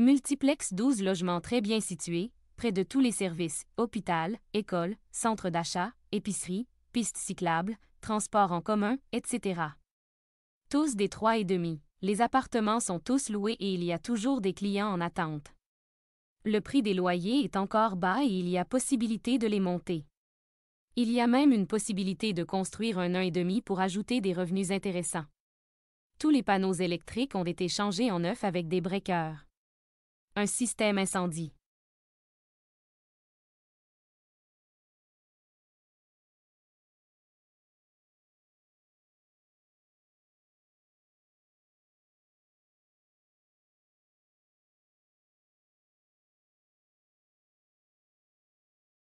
Multiplex 12 logements très bien situés, près de tous les services, hôpital, école, centre d'achat, épicerie, pistes cyclables, transports en commun, etc. Tous des trois et demi. Les appartements sont tous loués et il y a toujours des clients en attente. Le prix des loyers est encore bas et il y a possibilité de les monter. Il y a même une possibilité de construire un 1,5 pour ajouter des revenus intéressants. Tous les panneaux électriques ont été changés en neuf avec des breakers. Un système incendie.